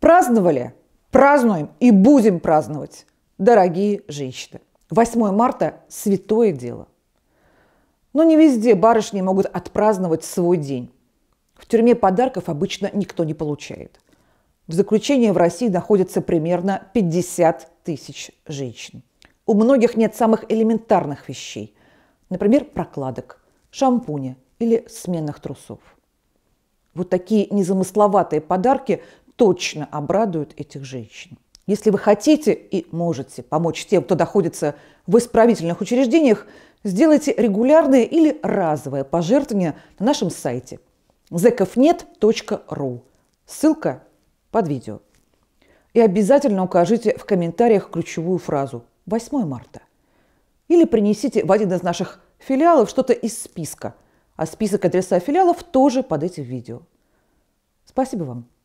Праздновали? Празднуем и будем праздновать, дорогие женщины. 8 марта – святое дело. Но не везде барышни могут отпраздновать свой день. В тюрьме подарков обычно никто не получает. В заключении в России находится примерно 50 тысяч женщин. У многих нет самых элементарных вещей. Например, прокладок, шампуня или сменных трусов. Вот такие незамысловатые подарки точно обрадуют этих женщин. Если вы хотите и можете помочь тем, кто находится в исправительных учреждениях, сделайте регулярные или разовые пожертвования на нашем сайте zekovnet.ru. Ссылка под видео. И обязательно укажите в комментариях ключевую фразу «8 марта». Или принесите в один из наших филиалов что-то из списка. А список адреса филиалов тоже под этим видео. Спасибо вам.